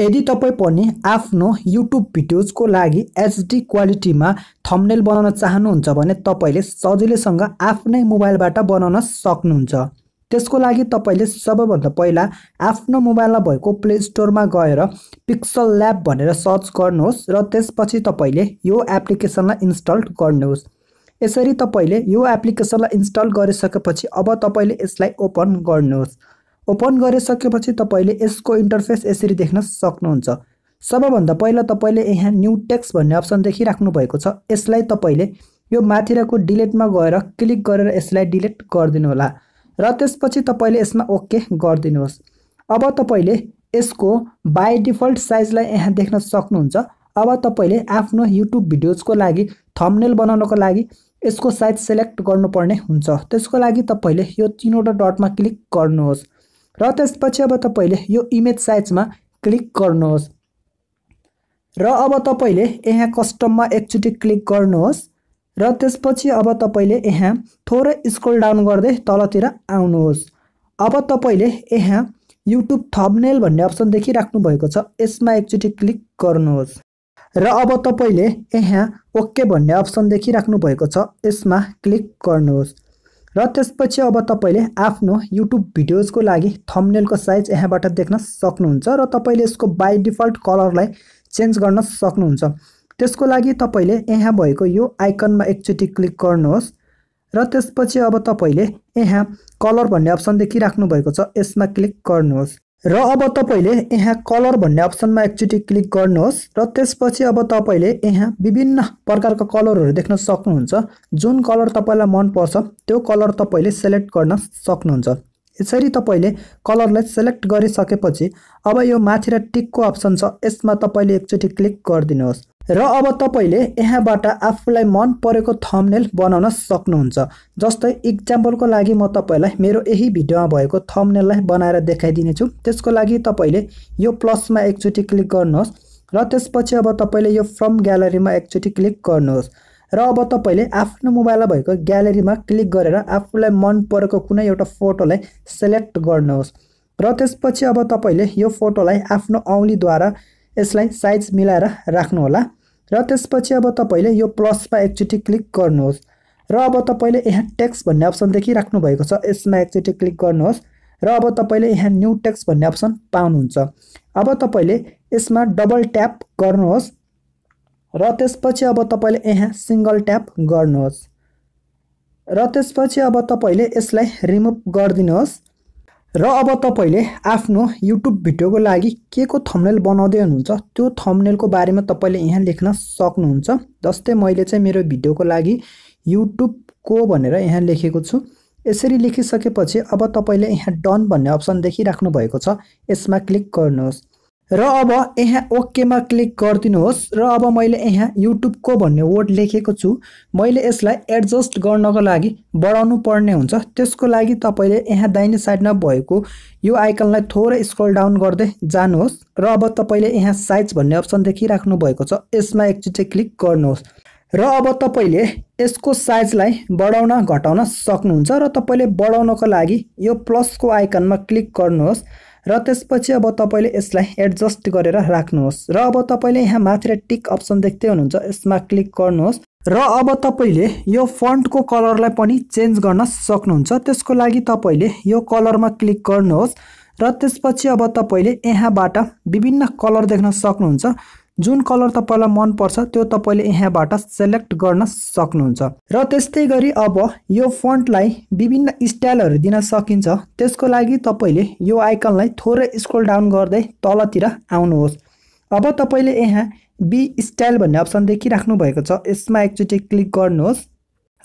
यदि तपाईँ पनि आफ्नो युट्युब भिडियोजको लागि एचडी क्वालिटीमा थम्नेल बनाउन चाहनुहुन्छ भने तपाईँले सजिलैसँग आफ्नै मोबाइलबाट बनाउन सक्नुहुन्छ त्यसको लागि तपाईँले सबैभन्दा पहिला आफ्नो मोबाइलमा भएको प्ले स्टोरमा गएर पिक्सल ल्याब भनेर सर्च गर्नुहोस् र त्यसपछि तपाईँले यो एप्लिकेसनलाई इन्स्टल गर्नुहोस् यसरी तपाईँले यो एप्लिकेसनलाई इन्स्टल गरिसकेपछि अब तपाईँले यसलाई ओपन गर्नुहोस् ओपन गरिसकेपछि तपाईँले यसको इन्टरफेस यसरी देख्न सक्नुहुन्छ सबभन्दा पहिला तपाईँले यहाँ न्यू टेक्स्ट भन्ने अप्सन देखिराख्नु भएको छ यसलाई तपाईँले यो माथिरको डिलेटमा गएर क्लिक गरेर यसलाई डिलिट गर्दिनु होला र त्यसपछि तपाईँले यसमा ओके गरिदिनुहोस् अब तपाईँले यसको बाई डिफल्ट साइजलाई यहाँ देख्न सक्नुहुन्छ अब तपाईँले आफ्नो युट्युब भिडियोजको लागि थम्नेल बनाउनको लागि यसको साइज सेलेक्ट गर्नुपर्ने हुन्छ त्यसको लागि तपाईँले यो तिनवटा डटमा क्लिक गर्नुहोस् र त्यसपछि अब तपाईँले यो इमेज साइजमा क्लिक गर्नुहोस् र अब तपाईँले यहाँ कस्टममा एकचोटि क्लिक गर्नुहोस् र त्यसपछि अब तपाईँले यहाँ थोरै स्क्रोल डाउन गर्दै तलतिर आउनुहोस् अब तपाईँले यहाँ युट्युब थब्नेल भन्ने अप्सन देखिराख्नु भएको छ यसमा एकचोटि क्लिक गर्नुहोस् र अब तपाईँले यहाँ ओके भन्ने अप्सन देखिराख्नु भएको छ यसमा क्लिक गर्नुहोस् र त्यसपछि अब तपाईँले आफ्नो युट्युब भिडियोजको लागि थम्नेलको साइज यहाँबाट देख्न सक्नुहुन्छ र तपाईँले यसको बाई डिफल्ट कलरलाई चेन्ज गर्न सक्नुहुन्छ त्यसको लागि तपाईँले यहाँ भएको यो आइकनमा एकचोटि क्लिक गर्नुहोस् र त्यसपछि अब तपाईँले यहाँ कलर भन्ने अप्सन देखिराख्नु भएको छ यसमा क्लिक गर्नुहोस् र अब तपाईँले यहाँ कलर भन्ने अप्सनमा एकचोटि क्लिक गर्नुहोस् र त्यसपछि अब तपाईँले यहाँ विभिन्न प्रकारका कलरहरू देख्न सक्नुहुन्छ जुन कलर तपाईँलाई मनपर्छ त्यो कलर तपाईँले सेलेक्ट गर्न सक्नुहुन्छ यसरी तपाईँले कलरलाई सेलेक्ट गरिसकेपछि अब यो माथि र टिकको अप्सन छ यसमा तपाईँले एकचोटि क्लिक गरिदिनुहोस् र अब तपाईँले यहाँबाट आफूलाई मन परेको थम्नेल बनाउन सक्नुहुन्छ जस्तै इक्जाम्पलको लागि म तपाईँलाई मेरो यही भिडियोमा भएको थम्नेललाई बनाएर देखाइदिनेछु त्यसको लागि तपाईँले यो प्लसमा एकचोटि क्लिक गर्नुहोस् र त्यसपछि अब तपाईँले यो फ्रम ग्यालेरीमा एकचोटि क्लिक गर्नुहोस् र अब तपाईँले आफ्नो मोबाइलमा भएको ग्यालेरीमा क्लिक गरेर आफूलाई मन परेको कुनै एउटा फोटोलाई सेलेक्ट गर्नुहोस् र त्यसपछि अब तपाईँले यो फोटोलाई आफ्नो औँलीद्वारा यसलाई साइज मिलाएर राख्नुहोला र त्यसपछि अब तपाईँले यो प्लसमा एकचोटि क्लिक गर्नुहोस् र अब तपाईँले यहाँ टेक्स्ट भन्ने अप्सन देखिराख्नु भएको छ यसमा एकचोटि क्लिक गर्नुहोस् र अब तपाईँले यहाँ न्यु टेक्स्ट भन्ने अप्सन पाउनुहुन्छ अब तपाईँले यसमा डबल ट्याप गर्नुहोस् र त्यसपछि अब तपाईँले यहाँ सिङ्गल ट्याप गर्नुहोस् र त्यसपछि अब तपाईँले यसलाई रिमुभ गरिदिनुहोस् र अब तपाईँले आफ्नो युट्युब भिडियोको लागि के को थम्नेल बनाउँदै हुनुहुन्छ त्यो थम्नेलको बारेमा तपाईँले यहाँ लेख्न सक्नुहुन्छ जस्तै मैले चाहिँ मेरो भिडियोको लागि युट्युब को भनेर यहाँ लेखेको छु यसरी लेखिसकेपछि अब तपाईँले यहाँ डन भन्ने अप्सन देखिराख्नु भएको छ यसमा क्लिक गर्नुहोस् र अब यहाँ ओकेमा क्लिक गरिदिनुहोस् र अब मैले यहाँ युट्युबको भन्ने वर्ड लेखेको छु मैले यसलाई एडजस्ट गर्नको लागि बढाउनु पर्ने हुन्छ त्यसको लागि तपाईँले यहाँ दाहिने साइडमा भएको यो आइकनलाई थोरै स्क्रल डाउन गर्दै जानुहोस् र अब तपाईँले यहाँ साइज भन्ने अप्सन देखिराख्नु भएको छ यसमा एकचोटि क्लिक गर्नुहोस् र अब तपाईँले यसको साइजलाई बढाउन घटाउन सक्नुहुन्छ र तपाईँले बढाउनको लागि यो प्लसको आइकनमा क्लिक गर्नुहोस् र त्यसपछि अब तपाईँले यसलाई एडजस्ट गरेर राख्नुहोस् र अब तपाईँले यहाँ माथि टिक अप्सन देख्दै हुनुहुन्छ यसमा क्लिक गर्नुहोस् र अब तपाईँले यो फन्टको कलरलाई पनि चेन्ज गर्न सक्नुहुन्छ त्यसको लागि तपाईँले यो कलरमा क्लिक गर्नुहोस् र त्यसपछि अब तपाईँले यहाँबाट विभिन्न कलर देख्न सक्नुहुन्छ जुन कलर तपाईँलाई मनपर्छ त्यो तपाईँले यहाँबाट सेलेक्ट गर्न सक्नुहुन्छ र त्यस्तै गरी अब यो फन्टलाई विभिन्न स्टाइलहरू दिन सकिन्छ त्यसको लागि तपाईँले यो आइकनलाई थोरै स्क्रोल डाउन गर्दै तलतिर आउनुहोस् अब तपाईँले यहाँ बी स्टाइल भन्ने अप्सन देखिराख्नु भएको छ यसमा एकचोटि क्लिक गर्नुहोस्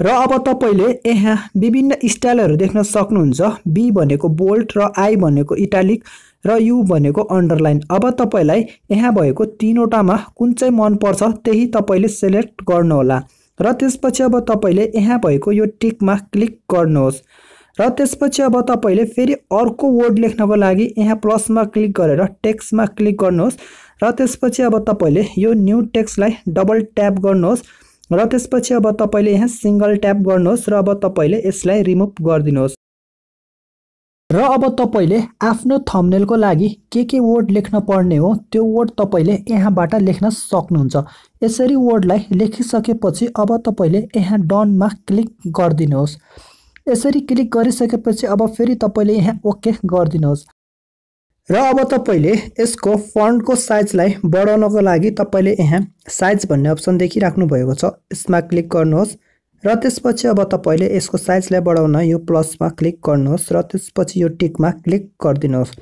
र अब तपाईँले यहाँ विभिन्न स्टाइलहरू देख्न सक्नुहुन्छ बी भनेको बोल्ट र आई भनेको इटालिक र यु भनेको अन्डरलाइन अब तपाईँलाई यहाँ भएको तिनवटामा कुन चाहिँ मनपर्छ त्यही तपाईँले सेलेक्ट गर्नुहोला र त्यसपछि अब तपाईँले यहाँ भएको यो टिकमा क्लिक गर्नुहोस् र त्यसपछि अब तपाईँले फेरि अर्को वर्ड लेख्नको लागि यहाँ प्लसमा क्लिक गरेर टेक्स्टमा क्लिक गर्नुहोस् र त्यसपछि अब तपाईँले यो न्यू टेक्स्टलाई डबल ट्याप गर्नुहोस् र त्यसपछि अब तपाईँले यहाँ सिङ्गल ट्याप गर्नुहोस् र अब तपाईँले यसलाई रिमुभ गरिदिनुहोस् र अब तपाईँले आफ्नो थम्नेलको लागि के के वर्ड लेख्न पर्ने हो त्यो वर्ड तपाईँले यहाँबाट लेख्न सक्नुहुन्छ यसरी वर्डलाई लेखिसकेपछि अब तपाईँले यहाँ डनमा क्लिक गरिदिनुहोस् यसरी क्लिक गरिसकेपछि अब फेरि तपाईँले यहाँ ओके गरिदिनुहोस् र अब तपाईँले यसको फन्डको साइजलाई बढाउनको लागि तपाईँले यहाँ साइज भन्ने अप्सन देखिराख्नु भएको छ यसमा क्लिक गर्नुहोस् र त्यसपछि अब तपाईँले यसको साइजलाई बढाउन यो प्लसमा क्लिक गर्नुहोस् र त्यसपछि यो टिकमा क्लिक गरिदिनुहोस्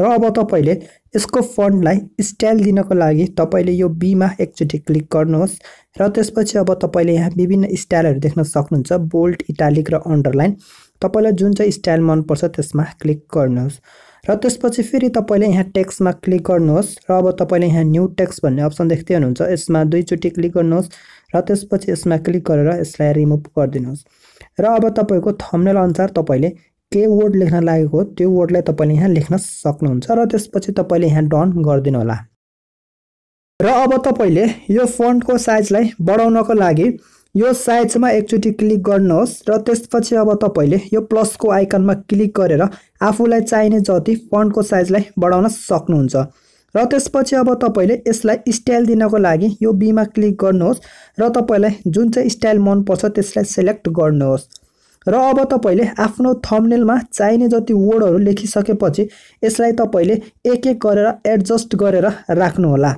र अब तपाईँले यसको फन्डलाई स्टाइल दिनको लागि तपाईँले यो बीमा एकचोटि क्लिक गर्नुहोस् र त्यसपछि अब तपाईँले यहाँ विभिन्न स्टाइलहरू देख्न सक्नुहुन्छ बोल्ड इटालिक र अन्डरलाइन तपाईँलाई जुन चाहिँ स्टाइल मनपर्छ त्यसमा क्लिक गर्नुहोस् र त्यसपछि फेरि तपाईँले यहाँ टेक्स्टमा क्लिक गर्नुहोस् र अब तपाईँले यहाँ न्यू टेक्स्ट भन्ने अप्सन देख्दै हुनुहुन्छ यसमा दुईचोटि क्लिक गर्नुहोस् र त्यसपछि यसमा क्लिक गरेर यसलाई रिमुभ गरिदिनुहोस् र अब तपाईँको थम्नेल अनुसार तपाईँले के वर्ड लेख्न लागेको हो त्यो वर्डलाई तपाईँले यहाँ लेख्न सक्नुहुन्छ र त्यसपछि तपाईँले यहाँ डन गरिदिनु होला र अब तपाईँले यो फन्टको साइजलाई बढाउनको लागि यो साइजमा एकचोटि क्लिक गर्नुहोस् र त्यसपछि अब तपाईँले यो प्लसको आइकनमा क्लिक गरेर आफूलाई चाहिने जति फन्टको साइजलाई बढाउन सक्नुहुन्छ र त्यसपछि अब तपाईँले यसलाई स्टाइल दिनको लागि यो बीमा क्लिक गर्नुहोस् र तपाईँलाई जुन चाहिँ स्टाइल मनपर्छ त्यसलाई सेलेक्ट गर्नुहोस् र अब तपाईँले आफ्नो थम्नेलमा चाहिने जति वर्डहरू लेखिसकेपछि यसलाई तपाईँले एक एक गरेर एडजस्ट गरेर राख्नुहोला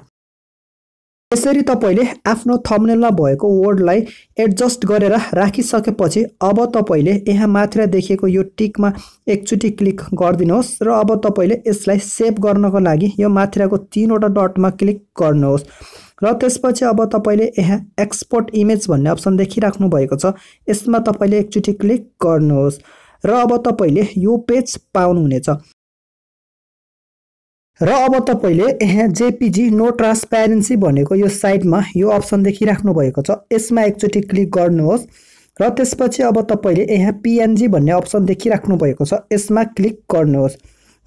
यसरी तपाईँले आफ्नो थम्नेलमा भएको वर्डलाई एडजस्ट गरेर राखिसकेपछि अब तपाईँले यहाँ माथिरा देखिएको यो टिकमा एकचोटि क्लिक गरिदिनुहोस् र अब तपाईँले यसलाई सेभ गर्नको लागि यो माथिराको तिनवटा डटमा क्लिक गर्नुहोस् र त्यसपछि अब तपाईँले यहाँ एक्सपोर्ट इमेज भन्ने अप्सन देखिराख्नु भएको छ यसमा तपाईँले एकचोटि क्लिक गर्नुहोस् र अब तपाईँले यो पेज पाउनुहुनेछ र अब तपाईँले यहाँ जेपिजी नो ट्रान्सप्यारेन्सी भनेको यो साइडमा यो अप्सन देखिराख्नु भएको छ यसमा एकचोटि क्लिक गर्नुहोस् र त्यसपछि अब तपाईँले यहाँ पिएनजी भन्ने अप्सन देखिराख्नु भएको छ यसमा क्लिक गर्नुहोस्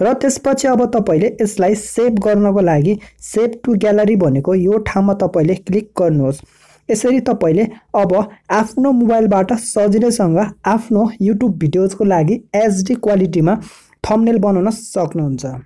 र त्यसपछि अब तपाईँले यसलाई सेभ गर्नको लागि सेभ टु ग्यालरी भनेको यो ठाउँमा तपाईँले क्लिक गर्नुहोस् यसरी तपाईँले अब आफ्नो मोबाइलबाट सजिलैसँग आफ्नो युट्युब भिडियोजको लागि एचडी क्वालिटीमा थम्नेल बनाउन सक्नुहुन्छ